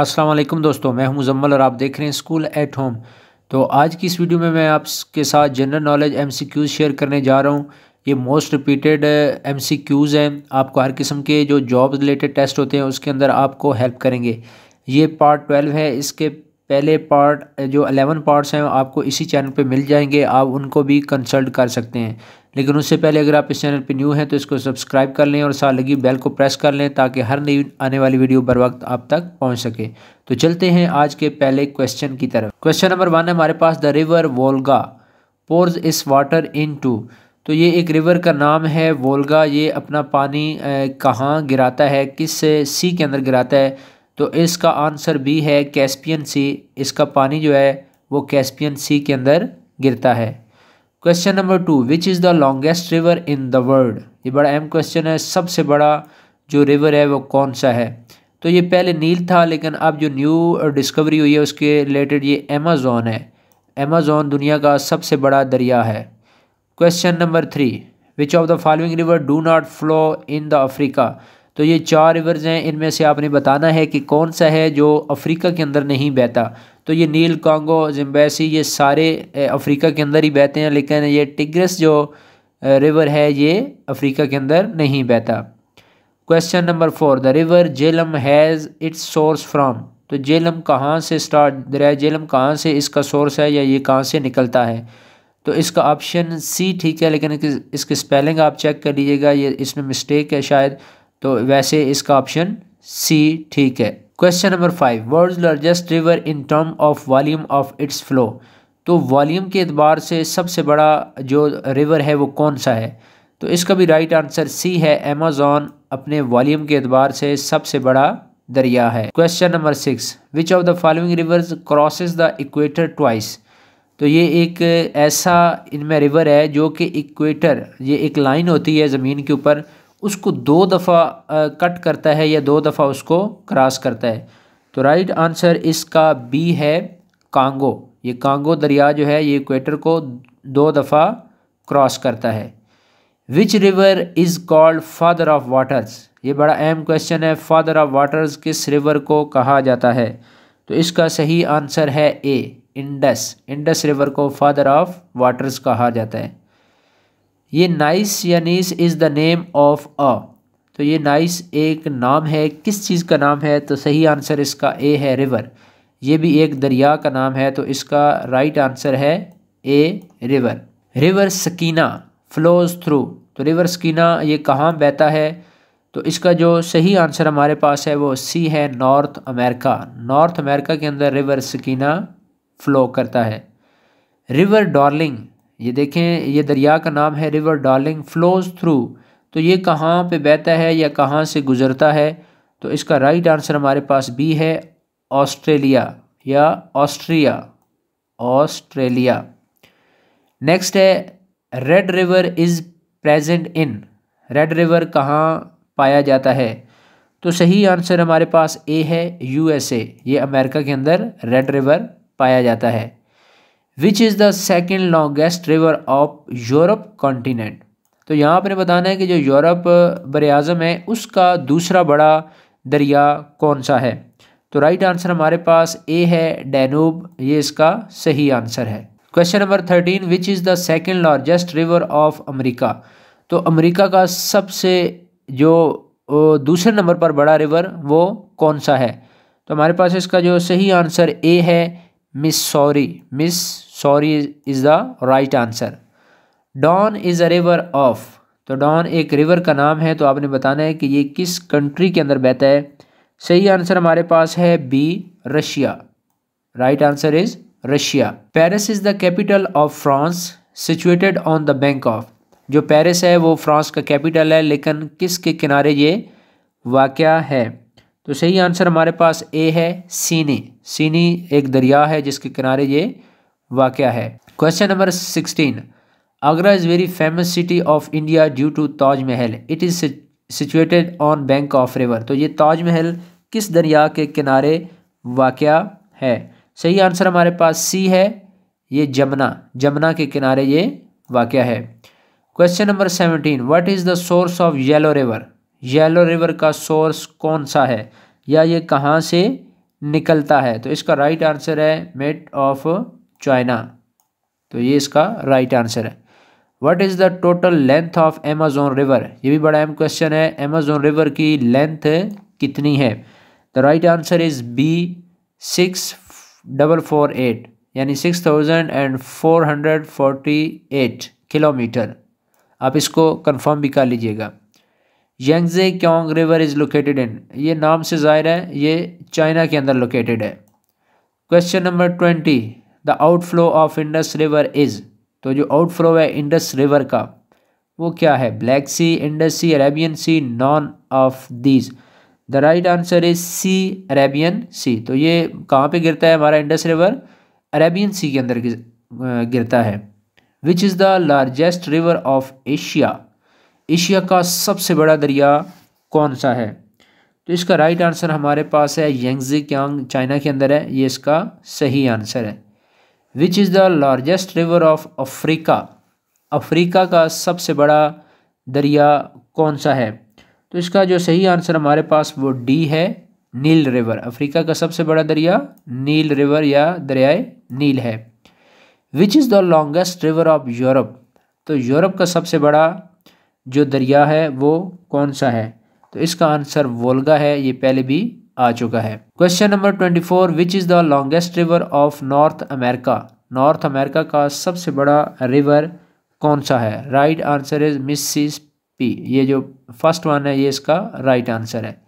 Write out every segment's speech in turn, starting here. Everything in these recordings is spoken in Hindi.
असलम दोस्तों मैं हूं मुजम्मल और आप देख रहे हैं स्कूल एट होम तो आज की इस वीडियो में मैं आपके साथ general knowledge M C Qs share करने जा रहा हूं ये most repeated M C Qs हैं आपको हर किस्म के जो जॉब रिलेटेड टेस्ट होते हैं उसके अंदर आपको हेल्प करेंगे ये पार्ट ट्वेल्व है इसके पहले पार्ट जो अलेवन पार्ट्स हैं आपको इसी चैनल पे मिल जाएंगे आप उनको भी कंसल्ट कर सकते हैं लेकिन उससे पहले अगर आप इस चैनल पे न्यू हैं तो इसको सब्सक्राइब कर लें और साथ लगी बेल को प्रेस कर लें ताकि हर नई आने वाली वीडियो बर वक्त आप तक पहुंच सके तो चलते हैं आज के पहले क्वेश्चन की तरफ क्वेश्चन नंबर वन है हमारे पास the river Volga pours its water into तो ये एक रिवर का नाम है वोल्गा ये अपना पानी कहाँ गिराता है किस सी के अंदर गिराता है तो इसका आंसर बी है कैस्पियन सी इसका पानी जो है वो कैस्पियन सी के अंदर गिरता है question number two which is the longest river in the world ये बड़ा अहम क्वेश्चन है सबसे बड़ा जो रिवर है वो कौन सा है तो ये पहले नील था लेकिन अब जो न्यू डिस्कवरी हुई है उसके रिलेटेड ये अमेज़ोन है अमेज़ोन दुनिया का सबसे बड़ा दरिया है question number three which of the following river do not flow in the Africa तो ये चार रिवर्स हैं इनमें से आपने बताना है कि कौन सा है जो अफ्रीका के अंदर नहीं बहता तो ये नील कांगो जिम्बैसी ये सारे अफ्रीका के अंदर ही बहते हैं लेकिन ये टिग्रस जो रिवर है ये अफ्रीका के अंदर नहीं बहता question number four the river Jhelum has its source from तो जेलम कहाँ से स्टार्ट दरिया जेलम कहाँ से इसका सोर्स है या ये कहाँ से निकलता है तो इसका ऑप्शन सी ठीक है लेकिन इसकी स्पेलिंग आप चेक कर लीजिएगा ये इसमें मिस्टेक है शायद तो वैसे इसका ऑप्शन सी ठीक है question number five world largest river in term of volume of its flow तो वॉल्यूम के अतबार से सबसे बड़ा जो रिवर है वो कौन सा है तो इसका भी राइट आंसर सी है अमेजोन अपने वॉल्यूम के अतबार से सबसे बड़ा दरिया है question number six which of the following rivers crosses the equator twice तो ये एक ऐसा इनमें रिवर है जो कि इक्वेटर ये एक लाइन होती है ज़मीन के ऊपर उसको दो दफ़ा कट करता है या दो दफ़ा उसको क्रॉस करता है तो राइट आंसर इसका बी है कांगो ये कांगो दरिया जो है ये इक्वेटर को दो दफ़ा क्रॉस करता है which river is called father of waters ये बड़ा अहम क्वेश्चन है फादर ऑफ वाटर्स किस रिवर को कहा जाता है तो इसका सही आंसर है ए इंडस इंडस रिवर को फादर ऑफ वाटर्स कहा जाता है ये नाइस यानीस is the name of a तो ये नाइस एक नाम है किस चीज़ का नाम है तो सही आंसर इसका ए है रिवर ये भी एक दरिया का नाम है तो इसका राइट आंसर है ए रिवर रिवर सकीना फ्लोज़ थ्रू तो रिवर सकीना ये कहाँ बहता है तो इसका जो सही आंसर हमारे पास है वो सी है नॉर्थ अमेरिका नॉर्थ अमेरिका के अंदर रिवर सकीना फ़्लो करता है रिवर डार्लिंग ये देखें ये दरिया का नाम है रिवर डार्लिंग फ्लोज़ थ्रू तो ये कहाँ पे बहता है या कहाँ से गुज़रता है तो इसका राइट आंसर हमारे पास बी है ऑस्ट्रेलिया या ऑस्ट्रिया ऑस्ट्रेलिया नेक्स्ट है red river is present in red river कहाँ पाया जाता है तो सही आंसर हमारे पास ए है यूएसए ये अमेरिका के अंदर रेड रिवर पाया जाता है which is the second longest river of Europe continent तो यहाँ आपने बताना है कि जो यूरोप बर अज़म है उसका दूसरा बड़ा दरिया कौन सा है तो राइट आंसर हमारे पास ए है डैनूब ये इसका सही आंसर है question number thirteen which is the second largest river of America तो अमरीका का सबसे जो दूसरे नंबर पर बड़ा रिवर वो कौन सा है तो हमारे पास इसका जो सही आंसर ए है Missouri Missouri is the right answer Don is a river of तो डॉन एक रिवर का नाम है तो आपने बताना है कि ये किस कंट्री के अंदर बहता है सही आंसर हमारे पास है B Russia right answer is Russia Paris is the capital of France situated on the bank of जो पेरिस है वो फ्रांस का कैपिटल है लेकिन किस के किनारे ये वाक़ है तो सही आंसर हमारे पास ए है सीनी सीनी एक दरिया है जिसके किनारे ये वाक़ है question number sixteen Agra is very famous city of India due to Taj Mahal it is situated on bank of river तो ये ताज महल किस दरिया के किनारे वाक़ है सही आंसर हमारे पास सी है ये जमुना जमुना के किनारे ये वाक़ है question number seventeen what is the source of yellow river yellow river का सोर्स कौन सा है या ये कहाँ से निकलता है तो इसका राइट आंसर है मेट ऑफ चाइना तो ये इसका राइट आंसर है what is the total length of Amazon river ये भी बड़ा अहम क्वेश्चन है एमेजोन रिवर की लेंथ कितनी है the right answer is B six double four eight यानी six thousand and four hundred forty eight kilometre आप इसको कन्फर्म भी कर लीजिएगा Yangtze Kiang river is located in ये नाम से ज़ाहिर है ये चाइना के अंदर लोकेटेड है question number twenty the outflow of Indus river is तो जो आउटफ्लो है इंडस रिवर का वो क्या है black sea Indus sea Arabian sea none of these the right answer is C Arabian sea तो ये कहाँ पे गिरता है हमारा इंडस रिवर अरेबियन सी के अंदर गिरता है which is the largest river of Asia Asia का सबसे बड़ा दरिया कौन सा है तो इसका राइट आंसर हमारे पास है यंगजी क्यांग चाइना के अंदर है ये इसका सही आंसर है which is the largest river of Africa Africa का सबसे बड़ा दरिया कौन सा है तो इसका जो सही आंसर हमारे पास वो डी है नील रिवर अफ्रीका का सबसे बड़ा दरिया नील रिवर या दरियाए नील है which is the longest river of Europe तो यूरोप का सबसे बड़ा जो दरिया है वो कौन सा है तो इसका आंसर वोल्गा है ये पहले भी आ चुका है question number twenty four which is the longest river of North America North America का सबसे बड़ा रिवर कौन सा है right answer is Mississippi ये जो फर्स्ट वन है ये इसका राइट आंसर है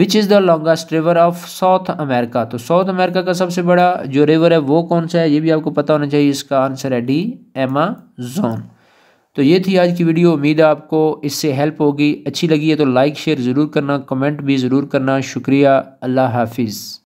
which is the longest river of South America तो साउथ अमेरिका का सबसे बड़ा जो रिवर है वो कौन सा है ये भी आपको पता होना चाहिए इसका आंसर है डी एमाजोन तो ये थी आज की वीडियो उम्मीद है आपको इससे हेल्प होगी अच्छी लगी है तो लाइक शेयर ज़रूर करना कमेंट भी ज़रूर करना शुक्रिया अल्लाह हाफिज़